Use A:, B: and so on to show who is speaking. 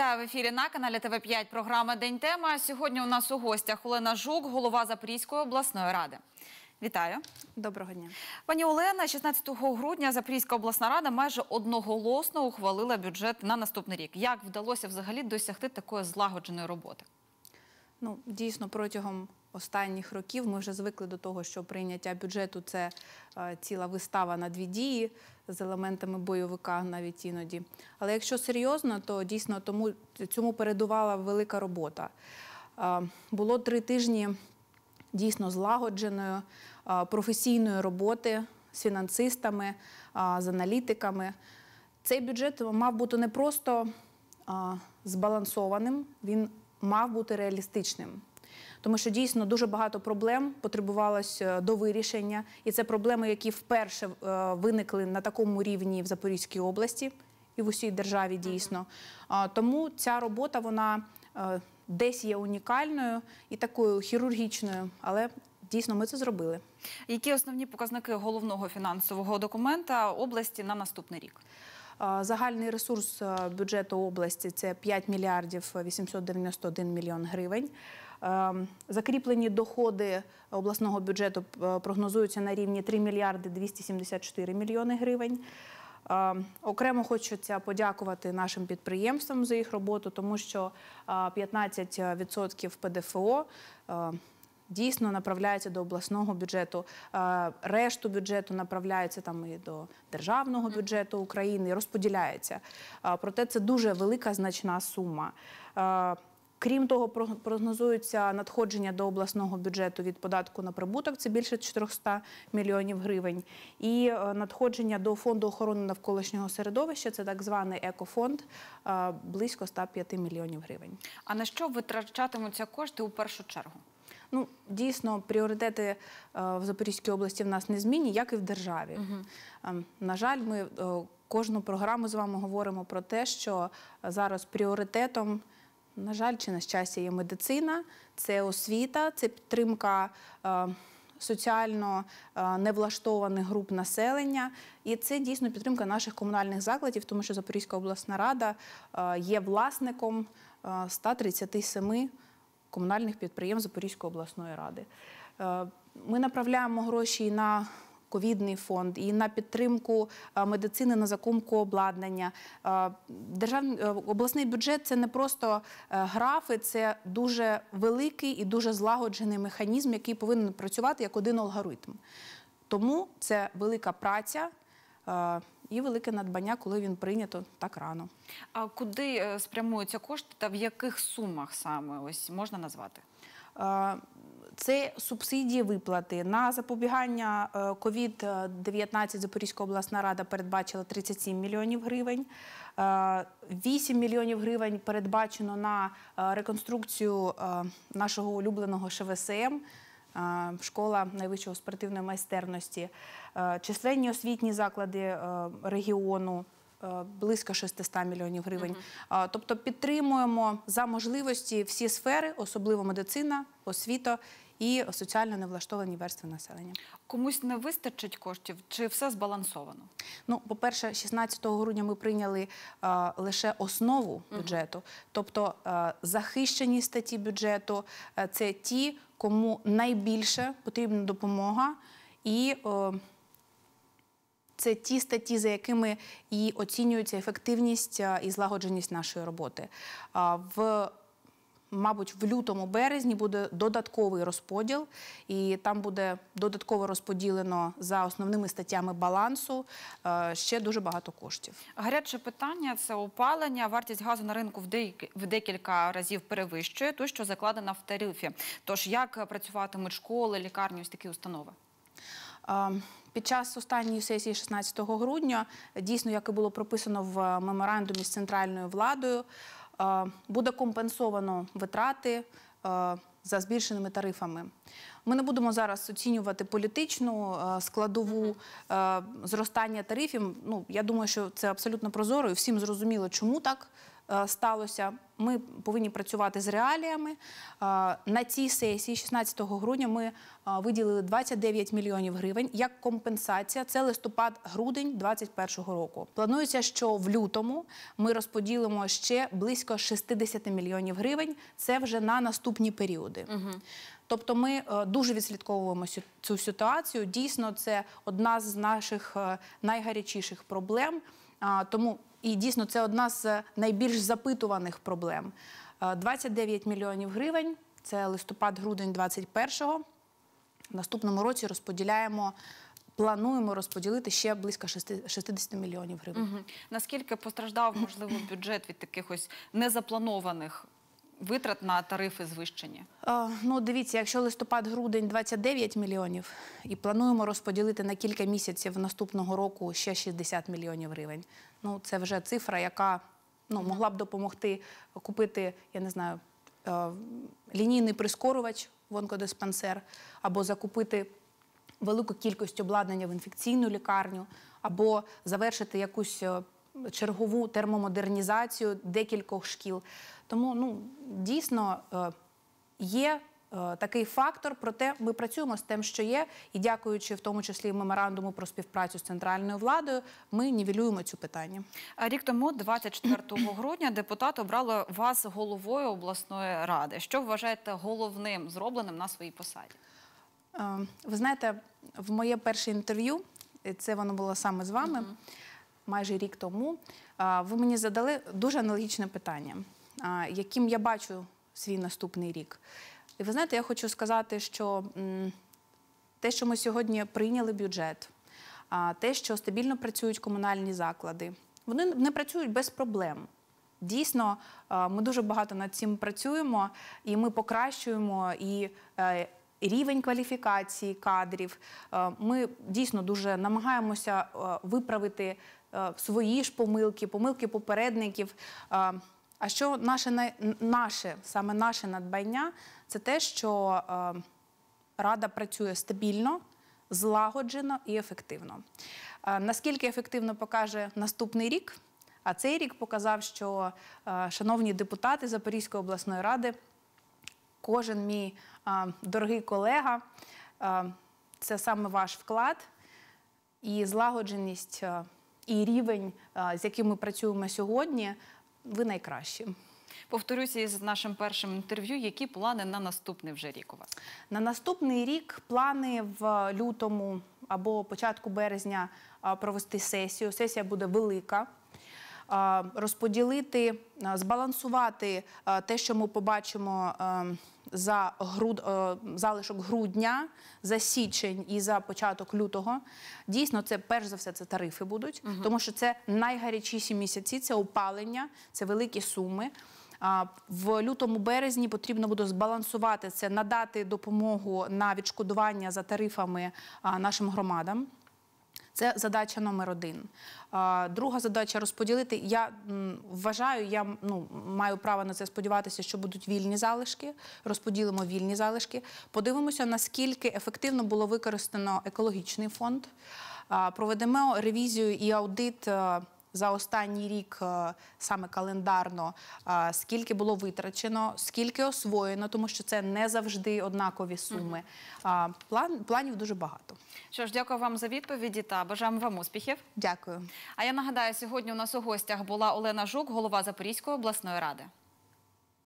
A: Вітаю в ефірі на каналі ТВ 5 Програма День тема. Сьогодні у нас у гостях Олена Жук, голова Запорізької обласної ради. Вітаю доброго дня, пані Олена. 16 грудня Запорізька обласна рада майже одноголосно ухвалила бюджет на наступний рік. Як вдалося взагалі досягти такої злагодженої роботи?
B: Ну дійсно протягом останніх років. Ми вже звикли до того, що прийняття бюджету це е, ціла вистава на дві дії з елементами бойовика навіть іноді. Але якщо серйозно, то дійсно тому цьому передувала велика робота. Е, було три тижні дійсно злагодженої е, професійної роботи з фінансистами, з аналітиками. Цей бюджет мав бути не просто збалансованим, він мав бути реалістичним тому що дійсно дуже багато проблем потребувалось е, до вирішення, і це проблеми, які вперше е, виникли на такому рівні в Запорізькій області і в усій державі дійсно. Тому ця робота вона е, десь є унікальною і такою хірургічною, але Дійсно, ми це зробили. Які
A: основні показники головного
B: фінансового
A: документа області на наступний рік?
B: Загальний ресурс бюджету області це 5 мільярдів 891 мільйон гривень. Ем, закріплені доходи обласного бюджету е, прогнозуються на рівні 3 мільярди 274 мільйони гривень. Ем, окремо хочеться подякувати нашим підприємствам за їх роботу, тому що 15% е, ПДФО. Е, дійсно направляється до обласного бюджету, решту бюджету направляється там і до державного бюджету України, розподіляється. Проте це дуже велика значна сума. Крім того, прогнозується надходження до обласного бюджету від податку на прибуток це більше 400 мільйонів гривень, і е, надходження до фонду охорони навколишнього середовища це так званий екофонд е, близько 105 мільйонів гривень.
A: А на що витрачатимуться кошти у першу чергу?
B: Ну, дійсно, пріоритети е, в Запорізькій області в нас не змінні, як і в державі. Угу. На жаль, ми кожну програму з вами говоримо про те, що зараз пріоритетом на жаль, чи на щастя є медицина, це освіта, це підтримка. Е, соціально е, невлаштованих груп населення, і це дійсно підтримка наших комунальних закладів, тому що Запорізька обласна рада е, є власником 137 комунальних підприємств Запорізької обласної ради. Ми направляємо гроші на ковідний фонд, і на підтримку е, медицини на закупку обладнання. Е, Державний е, обласний бюджет це не просто графи, це дуже великий і дуже злагоджений механізм, який повинен працювати як один алгоритм. Тому це велика праця. І велике надбання, коли він прийнято так рано.
A: А куди
B: спрямуються кошти та в яких сумах саме ось можна назвати? це субсидії виплати на запобігання е, COVID-19 Запорізька обласна рада передбачила 37 мільйонів гривень. 8 е, мільйонів гривень передбачено на е, реконструкцію нашого улюбленого ШВСМ. Школа найвищого спортивної майстерності, численні освітні заклади регіону близько 600 мільйонів гривень. Тобто підтримуємо за можливості всі сфери, особливо медицина, освіта і соціально невлаштовані верстви населення. Комусь не вистачить коштів чи все збалансовано? Ну, по-перше, 16 грудня ми прийняли а, лише основу бюджету, угу. тобто а, захищені статті бюджету а, це ті, кому найбільше потрібна допомога і. А, це ті статті, за якими і оцінюється ефективність і злагодженість нашої роботи. В мабуть, в лютому-березні буде додатковий розподіл, і там буде додатково розподілено за основними статтями балансу е, ще дуже багато коштів.
A: Гаряче питання це опалення. Вартість газу на ринку в декілька разів перевищує ту, що закладена в тарифі. Тож як
B: працюватимуть школи, лікарні, ось такі установи. Е, під час останньої сесії 16 грудня дійсно, як і було прописано в меморандумі з центральною владою, Е, буде компенсовано витрати е, за збільшеними тарифами. Ми не будемо зараз оцінювати політичну е, складову зростання тарифів. Ну я думаю, що це абсолютно прозоро і всім зрозуміло, чому так Е, сталося. Ми повинні працювати з реаліями. Е, на цій сесії, 16 грудня, ми е, виділили 29 мільйонів гривень як компенсація. Це листопад-грудень 2021 року. Планується, що в лютому ми розподілимо ще близько 60 мільйонів гривень. Це вже на наступні періоди. Тобто ми дуже відслідковуємо цю ситуацію. Дійсно, це одна з наших найгарячіших проблем. Тому і дійсно це одна з е, найбільш запитуваних проблем. 29 е, мільйонів гривень це листопад-грудень 21-го. В наступному році розподіляємо. Плануємо розподілити ще близько 60 мільйонів гривень. Угу.
A: Наскільки постраждав можливо бюджет від таких ось незапланованих витрат на тарифи звищені?
B: Е, ну, дивіться, якщо листопад-грудень 29 мільйонів, і плануємо розподілити на кілька місяців наступного року ще 60 мільйонів гривень. Ну, це вже цифра, яка ну, могла б допомогти купити, я не знаю, е, лінійний прискорювач в онкодиспансер, або закупити велику кількість обладнання в інфекційну лікарню, або завершити якусь. Е, чергову термомодернізацію декількох шкіл. Тому ну, дійсно е, є. Е, такий фактор, проте ми працюємо з тим, що є, і дякуючи в тому числі меморандуму про співпрацю з центральною владою, ми нівелюємо цю питання. А е, Рік тому, 24 грудня, депутат
A: обрали вас головою обласної ради. Що вважаєте головним зробленим на своїй
B: посаді? Ви знаєте, в моє перше інтерв'ю це воно було саме з вами. Угу майже рік тому, ви мені задали дуже аналогічне питання, яким я бачу свій наступний рік. І ви знаєте, я хочу сказати, що те, що ми сьогодні прийняли бюджет, те, що стабільно працюють комунальні заклади, вони не працюють без проблем. Дійсно, ми дуже багато над цим працюємо і ми покращуємо і е, рівень кваліфікації кадрів. Е, ми дійсно дуже намагаємося е, виправити Е, свої ж помилки, помилки попередників. Е, а що наше наше, саме наше надбання, це те, що е, рада працює стабільно, злагоджено і ефективно. Наскільки ефективно покаже наступний рік? А цей рік показав, що шановні депутати Запорізької обласної ради, кожен мій дорогий колега, це саме ваш вклад і злагодженість і рівень, е, з яким ми працюємо сьогодні, ви найкращі.
A: Повторюся із нашим першим інтерв'ю. Які плани на наступний вже рік у вас?
B: На наступний рік плани в лютому або початку березня е, провести сесію. Сесія буде велика. Е, розподілити, збалансувати те, що ми побачимо ем, за груд е, залишок грудня, за січень і за початок лютого. Дійсно, це перш за все це тарифи будуть, угу. тому що це найгарячіші місяці, це опалення, це великі суми. В лютому березні потрібно буде збалансувати це, надати допомогу на відшкодування за тарифами нашим громадам. Це задача номер один. Друга задача розподілити. Я вважаю, я ну маю право на це сподіватися, що будуть вільні залишки. Розподілимо вільні залишки. Подивимося, наскільки ефективно було використано екологічний фонд. Проведемо ревізію і аудит. Е, за останній рік е, саме календарно, е, скільки було витрачено, скільки освоєно, тому що це не завжди однакові суми. План планів дуже багато.
A: Що ж, дякую вам за відповіді та бажаємо вам успіхів. Дякую. А я нагадаю, сьогодні у нас у гостях була Олена Жук, голова Запорізької обласної ради.